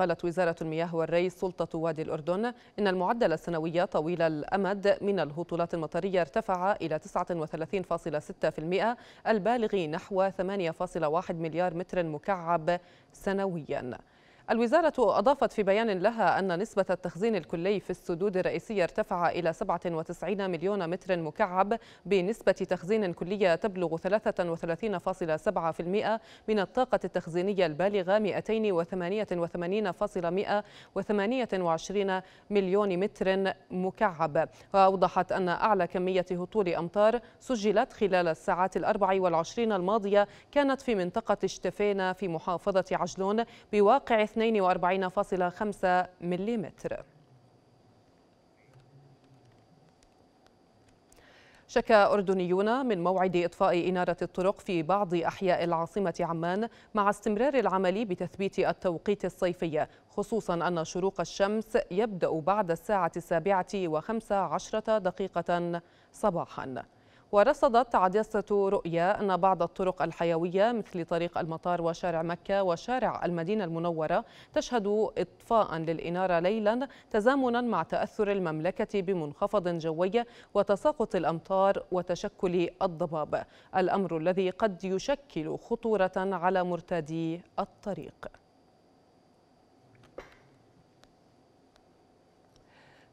قالت وزارة المياه والري سلطة وادي الأردن إن المعدل السنوي طويل الأمد من الهطولات المطرية ارتفع إلى 39.6% البالغ نحو 8.1 مليار متر مكعب سنوياً الوزارة أضافت في بيان لها أن نسبة التخزين الكلي في السدود الرئيسية ارتفع إلى 97 مليون متر مكعب بنسبة تخزين كلية تبلغ 33.7% من الطاقة التخزينية البالغة 288.128 مليون متر مكعب وأوضحت أن أعلى كمية هطول أمطار سجلت خلال الساعات الأربع والعشرين الماضية كانت في منطقة شتفينا في محافظة عجلون بواقع 42.5 ملم شكى أردنيون من موعد إطفاء إنارة الطرق في بعض أحياء العاصمة عمان مع استمرار العمل بتثبيت التوقيت الصيفي خصوصا أن شروق الشمس يبدأ بعد الساعة السابعة وخمس عشرة دقيقة صباحاً ورصدت عدسة رؤيا أن بعض الطرق الحيوية مثل طريق المطار وشارع مكة وشارع المدينة المنورة تشهد إطفاء للإنارة ليلا تزامنا مع تأثر المملكة بمنخفض جوي وتساقط الأمطار وتشكل الضباب الأمر الذي قد يشكل خطورة على مرتادي الطريق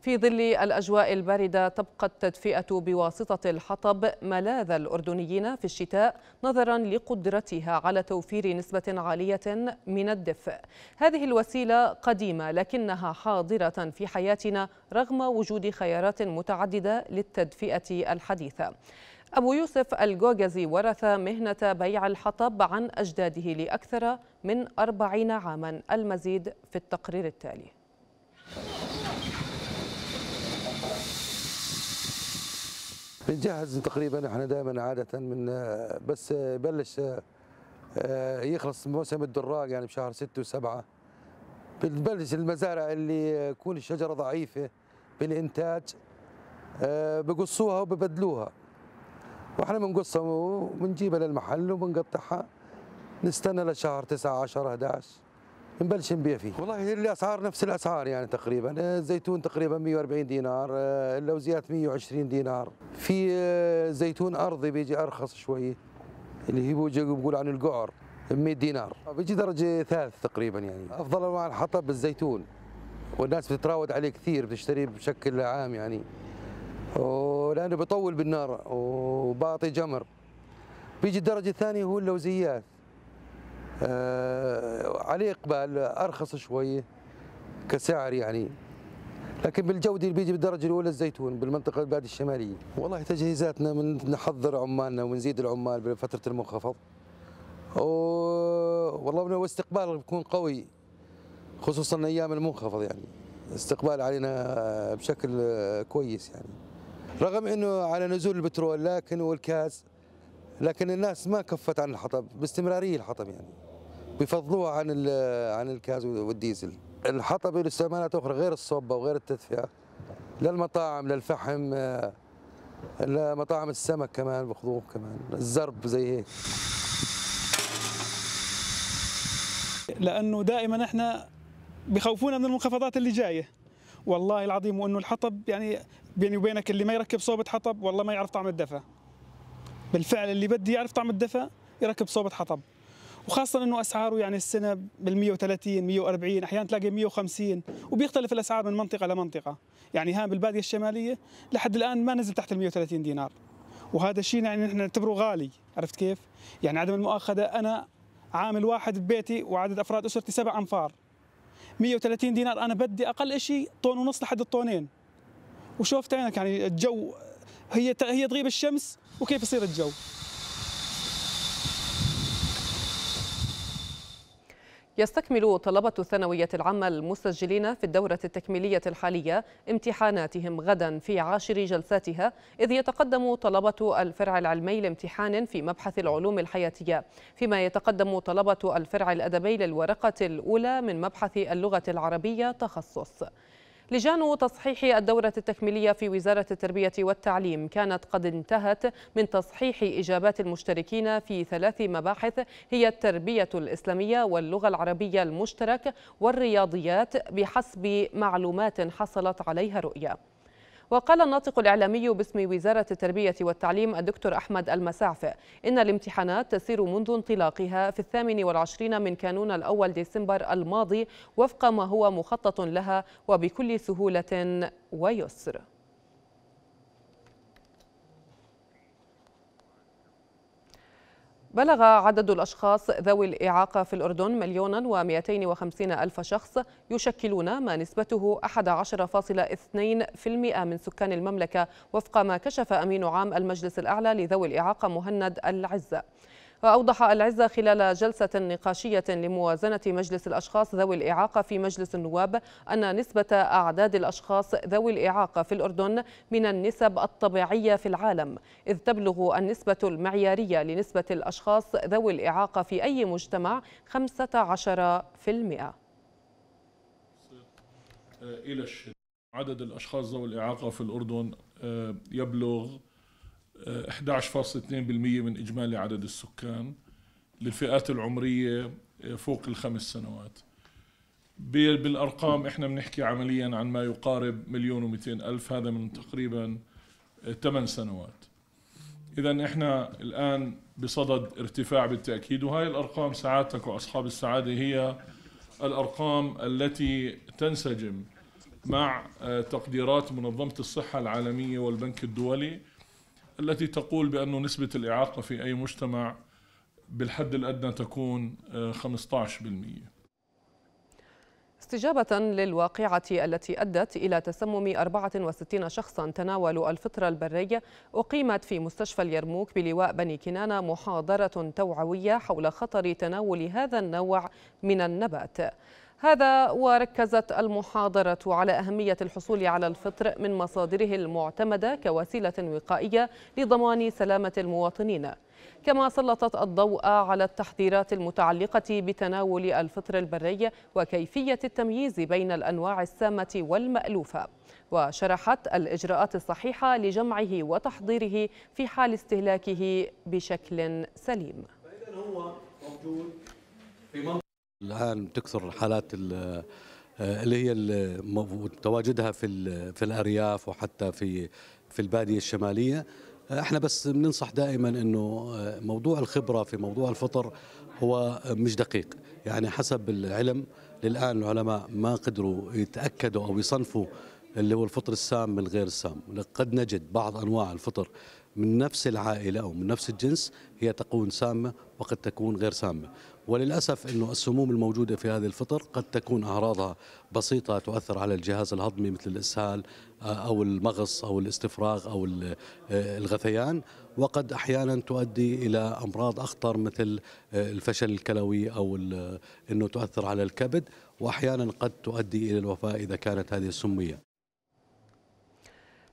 في ظل الأجواء الباردة تبقى التدفئة بواسطة الحطب ملاذ الأردنيين في الشتاء نظرا لقدرتها على توفير نسبة عالية من الدفء هذه الوسيلة قديمة لكنها حاضرة في حياتنا رغم وجود خيارات متعددة للتدفئة الحديثة أبو يوسف الجوجزي ورث مهنة بيع الحطب عن أجداده لأكثر من أربعين عاما المزيد في التقرير التالي بنجهز تقريبا احنا دائما عاده من بس بلش آه، يخلص موسم الدراق يعني بشهر 6 و7 بتبلش المزارع اللي يكون الشجره ضعيفه بالانتاج آه، بقصوها وببدلوها واحنا بنقصها وبنجيبها للمحل وبنقطعها نستنى لشهر 9 10 11 نبلش نبيع فيه والله الاسعار نفس الاسعار يعني تقريبا الزيتون آه، تقريبا 140 دينار اللوزيات آه، 120 دينار في آه، زيتون ارضي بيجي ارخص شوي اللي هو بقول عن القعر 100 دينار بيجي درجه ثالث تقريبا يعني افضل انواع الحطب الزيتون والناس بتتراود عليه كثير بتشتريه بشكل عام يعني ولانه بيطول بالنار وباطي جمر بيجي الدرجه الثانيه هو اللوزيات آه، عليه اقبال ارخص شويه كسعر يعني لكن بالجودة اللي بيجي بالدرجة الأولى الزيتون بالمنطقة البادي الشمالية والله تجهيزاتنا من نحضر عمالنا ونزيد العمال بفترة المنخفض و... والله واستقبال بيكون قوي خصوصا أيام المنخفض يعني استقبال علينا بشكل كويس يعني رغم أنه على نزول البترول لكن والكاز لكن الناس ما كفت عن الحطب باستمرارية الحطب يعني بفضلوها عن عن الكاز والديزل الحطب والاستعمالات اخرى غير الصبه وغير التدفئه للمطاعم للفحم آه، لمطاعم السمك كمان بخضوه كمان الزرب زي هيك لانه دائما احنا بخوفونا من المنخفضات اللي جايه والله العظيم وانه الحطب يعني بيني وبينك اللي ما يركب صوبة حطب والله ما يعرف طعم الدفى بالفعل اللي بدي يعرف طعم الدفى يركب صوبة حطب وخاصه انه اسعاره يعني السنه بال 130 140 احيانا تلاقي 150 وبيختلف الاسعار من منطقه لمنطقه يعني هان بالباديه الشماليه لحد الان ما نزل تحت ال 130 دينار وهذا الشيء يعني نحن نعتبره غالي عرفت كيف يعني عدم المؤاخذه انا عامل واحد ببيتي وعدد افراد اسرتي سبع انفار 130 دينار انا بدي اقل شيء طن ونص لحد الطونين وشوفت عينك يعني الجو هي هي تغيب الشمس وكيف يصير الجو يستكمل طلبة الثانوية العامة المسجلين في الدورة التكميلية الحالية امتحاناتهم غدا في عاشر جلساتها إذ يتقدم طلبة الفرع العلمي لامتحان في مبحث العلوم الحياتية فيما يتقدم طلبة الفرع الأدبي للورقة الأولى من مبحث اللغة العربية تخصص لجان تصحيح الدورة التكميلية في وزارة التربية والتعليم كانت قد انتهت من تصحيح إجابات المشتركين في ثلاث مباحث هي التربية الإسلامية واللغة العربية المشترك والرياضيات بحسب معلومات حصلت عليها رؤية وقال الناطق الإعلامي باسم وزارة التربية والتعليم الدكتور أحمد المسعف إن الامتحانات تسير منذ انطلاقها في الثامن والعشرين من كانون الأول ديسمبر الماضي وفق ما هو مخطط لها وبكل سهولة ويسر بلغ عدد الأشخاص ذوي الإعاقة في الأردن مليونا ومئتين وخمسين ألف شخص يشكلون ما نسبته 11.2% من سكان المملكة وفق ما كشف أمين عام المجلس الأعلى لذوي الإعاقة مهند العزة وأوضح العزة خلال جلسة نقاشية لموازنة مجلس الأشخاص ذوي الإعاقة في مجلس النواب أن نسبة أعداد الأشخاص ذوي الإعاقة في الأردن من النسب الطبيعية في العالم إذ تبلغ النسبة المعيارية لنسبة الأشخاص ذوي الإعاقة في أي مجتمع 15% إلى الشدة عدد الأشخاص ذوي الإعاقة في الأردن آه، يبلغ 11.2% من إجمالي عدد السكان للفئات العمرية آه، فوق الخمس سنوات بالأرقام إحنا بنحكي عمليا عن ما يقارب مليون و ألف هذا من تقريبا 8 آه، سنوات إذا إحنا الآن بصدد ارتفاع بالتأكيد وهي الأرقام سعادتك وأصحاب السعادة هي الأرقام التي تنسجم مع آه، تقديرات منظمة الصحة العالمية والبنك الدولي التي تقول بأن نسبة الإعاقة في أي مجتمع بالحد الأدنى تكون 15% آه، استجابة للواقعة التي أدت إلى تسمم 64 شخصا تناولوا الفطر البري أقيمت في مستشفى اليرموك بلواء بني كنانة محاضرة توعوية حول خطر تناول هذا النوع من النبات هذا وركزت المحاضرة على أهمية الحصول على الفطر من مصادره المعتمدة كوسيلة وقائية لضمان سلامة المواطنين كما سلطت الضوء على التحذيرات المتعلقة بتناول الفطر البري وكيفية التمييز بين الأنواع السامة والمألوفة وشرحت الإجراءات الصحيحة لجمعه وتحضيره في حال استهلاكه بشكل سليم الان بتكثر حالات آه، اللي هي تواجدها في في الارياف وحتى في في الباديه الشماليه آه، احنا بس بننصح دائما انه آه، موضوع الخبره في موضوع الفطر هو مش دقيق يعني حسب العلم للان العلماء ما قدروا يتاكدوا او يصنفوا اللي هو الفطر السام من غير السام قد نجد بعض انواع الفطر من نفس العائله او من نفس الجنس هي تكون سامه وقد تكون غير سامه وللأسف أنه السموم الموجودة في هذه الفطر قد تكون أعراضها بسيطة تؤثر على الجهاز الهضمي مثل الإسهال آه، أو المغص أو الاستفراغ أو آه، الغثيان وقد أحيانا تؤدي إلى أمراض أخطر مثل آه، الفشل الكلوي أو أنه تؤثر على الكبد وأحيانا قد تؤدي إلى الوفاة إذا كانت هذه السمية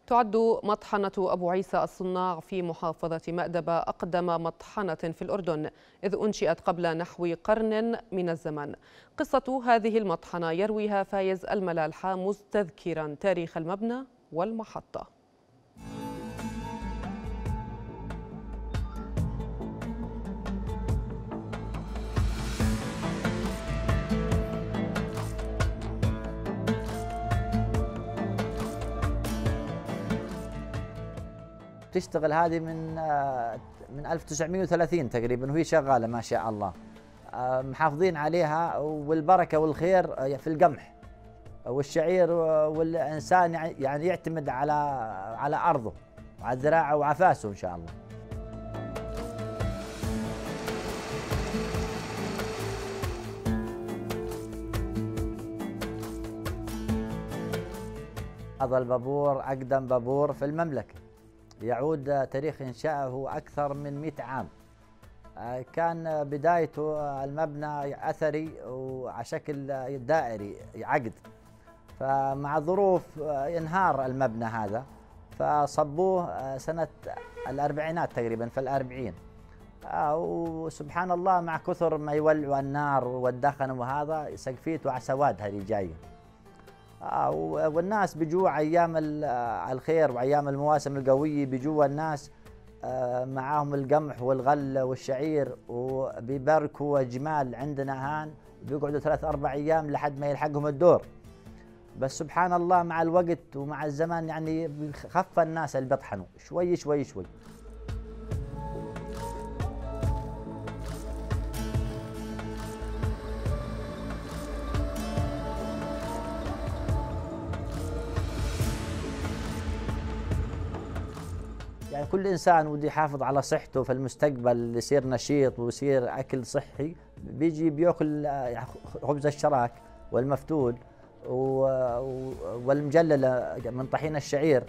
تعد مطحنة أبو عيسى الصناع في محافظة مأدبة أقدم مطحنة في الأردن إذ أنشئت قبل نحو قرن من الزمن قصة هذه المطحنة يرويها فايز الملالحة مستذكرا تاريخ المبنى والمحطة بتشتغل هذه من آه، من 1930 تقريبا وهي شغاله ما شاء الله آه، محافظين عليها والبركه والخير آه، في القمح والشعير والانسان يعني يعتمد على على ارضه وعلى ذراعه وعفاسه ان شاء الله هذا البابور اقدم بابور في المملكه يعود تاريخ إنشائه أكثر من 100 عام آه، كان بدايته المبنى أثري وعلى شكل دائري عقد فمع ظروف آه، انهار المبنى هذا فصبوه آه، سنة الأربعينات تقريبا في الأربعين وسبحان الله مع كثر ما يولعوا النار والدخن وهذا سقفيته على سوادها اللي جايه آه، والناس بجوا ايام آه، الخير وايام المواسم القويه بجوا الناس آه، معاهم القمح والغله والشعير وبيبركوا جمال عندنا هان بيقعدوا ثلاث اربع ايام لحد ما يلحقهم الدور بس سبحان الله مع الوقت ومع الزمان يعني خف الناس اللي بيطحنوا شوي شوي شوي كل انسان بده يحافظ على صحته في المستقبل يصير نشيط ويصير اكل صحي بيجي بياكل آه، خبز الشراك والمفتول والمجلله من طحين الشعير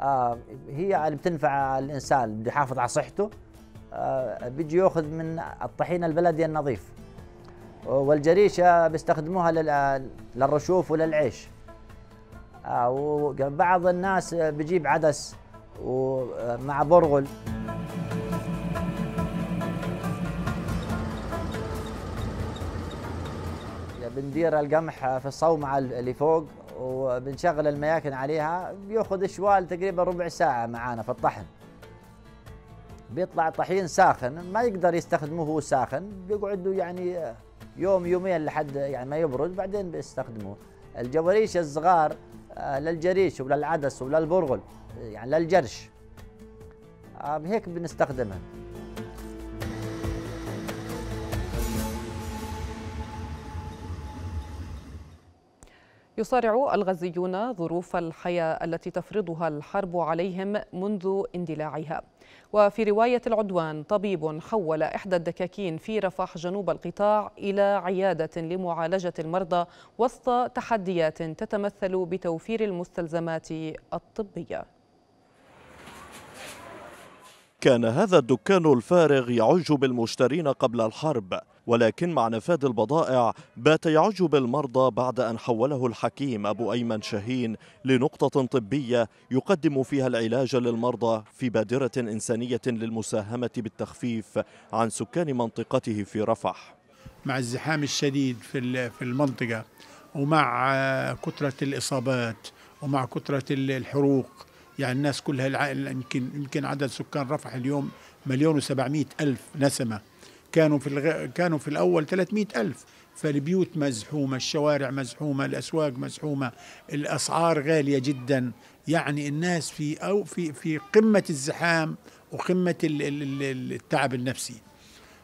آه، هي اللي بتنفع الانسان بده يحافظ على صحته آه، بيجي ياخذ من الطحين البلدي النظيف والجريشه بيستخدموها للرشوف وللعيش وبعض الناس بجيب عدس ومع برغل بندير القمح في الصومعة اللي فوق وبنشغل المياكن عليها بياخذ شوال تقريبا ربع ساعة معانا في الطحن بيطلع طحين ساخن ما يقدر يستخدمه هو ساخن بيقعدوا يعني يوم يومين لحد يعني ما يبرد بعدين بيستخدموه الجواريش الصغار آه، للجريش وللعدس وللبرغل يعني للجرش آه، هيك بنستخدمها يصارع الغزيون ظروف الحياة التي تفرضها الحرب عليهم منذ اندلاعها وفي رواية العدوان طبيب حول إحدى الدكاكين في رفح جنوب القطاع إلى عيادة لمعالجة المرضى وسط تحديات تتمثل بتوفير المستلزمات الطبية كان هذا الدكان الفارغ يعج بالمشترين قبل الحرب ولكن مع نفاذ البضائع بات يعج بالمرضى بعد أن حوله الحكيم أبو أيمن شاهين لنقطة طبية يقدم فيها العلاج للمرضى في بادرة إنسانية للمساهمة بالتخفيف عن سكان منطقته في رفح مع الزحام الشديد في المنطقة ومع آه، كثرة الإصابات ومع كثرة الحروق يعني الناس كلها يمكن يمكن عدد سكان رفح اليوم مليون وسبعمائة ألف نسمة كانوا في الغ... كانوا في الاول 300 الف فالبيوت مزحومه الشوارع مزحومه الاسواق مزحومه الاسعار غاليه جدا يعني الناس في او في في قمه الزحام وقمه التعب النفسي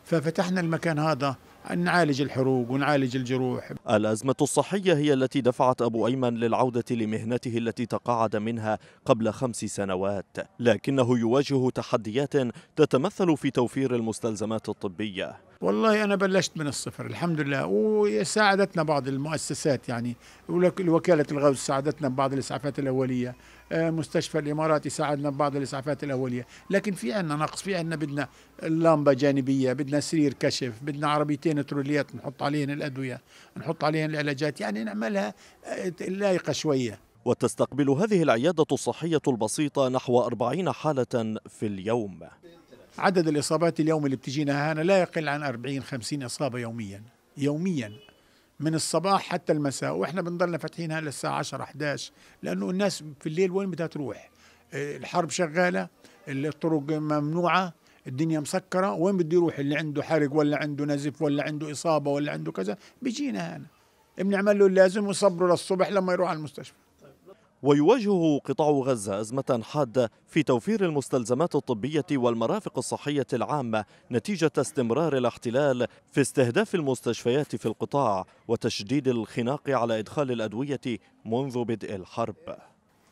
ففتحنا المكان هذا نعالج الحروق ونعالج الجروح الأزمة الصحية هي التي دفعت أبو أيمن للعودة لمهنته التي تقاعد منها قبل خمس سنوات لكنه يواجه تحديات تتمثل في توفير المستلزمات الطبية والله انا بلشت من الصفر الحمد لله وساعدتنا بعض المؤسسات يعني وكاله الغوث ساعدتنا ببعض الاسعافات الاوليه آه، مستشفى الاماراتي ساعدنا ببعض الاسعافات الاوليه لكن في عندنا نقص في عندنا بدنا لمبه جانبيه بدنا سرير كشف بدنا عربيتين تروليات نحط عليهن الادويه نحط عليهن العلاجات يعني نعملها آه، لايقه شويه وتستقبل هذه العيادة الصحية البسيطة نحو 40 حالة في اليوم عدد الإصابات اليوم اللي بتجينا هنا لا يقل عن 40 50 إصابة يوميا يوميا من الصباح حتى المساء واحنا بنضلنا فاتحين هلا الساعة 10 11 لأنه الناس في الليل وين بدها تروح آه، الحرب شغالة الطرق ممنوعة الدنيا مسكرة وين بده يروح اللي عنده حرق ولا عنده نزف ولا عنده إصابة ولا عنده كذا بيجينا هنا بنعمل له اللازم وصبره للصبح لما يروح على المستشفى ويواجه قطاع غزة أزمة حادة في توفير المستلزمات الطبية والمرافق الصحية العامة نتيجة استمرار الاحتلال في استهداف المستشفيات في القطاع وتشديد الخناق على إدخال الأدوية منذ بدء الحرب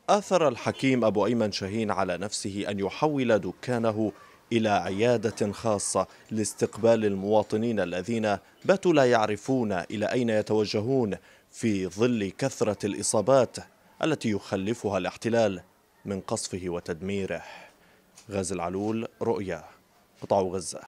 آثر الحكيم أبو أيمن شاهين على نفسه أن يحول دكانه إلى عيادة خاصة لاستقبال المواطنين الذين باتوا لا يعرفون إلى أين يتوجهون في ظل كثرة الإصابات التي يخلفها الاحتلال من قصفه وتدميره غازي العلول رؤيا قطاع غزة